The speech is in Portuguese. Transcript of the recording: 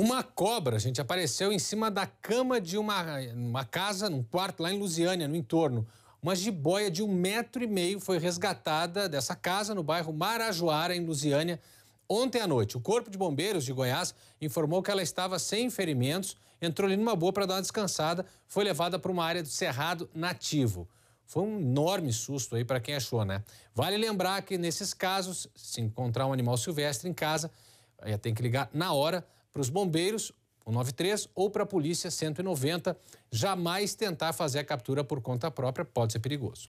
Uma cobra, gente, apareceu em cima da cama de uma, uma casa, num quarto lá em Lusiânia, no entorno. Uma jiboia de um metro e meio foi resgatada dessa casa no bairro Marajoara, em Lusiânia, ontem à noite. O Corpo de Bombeiros de Goiás informou que ela estava sem ferimentos, entrou ali numa boa para dar uma descansada, foi levada para uma área do Cerrado nativo. Foi um enorme susto aí para quem achou, né? Vale lembrar que nesses casos, se encontrar um animal silvestre em casa, eh, tem que ligar na hora para os bombeiros, o 93, ou para a polícia, 190. Jamais tentar fazer a captura por conta própria pode ser perigoso.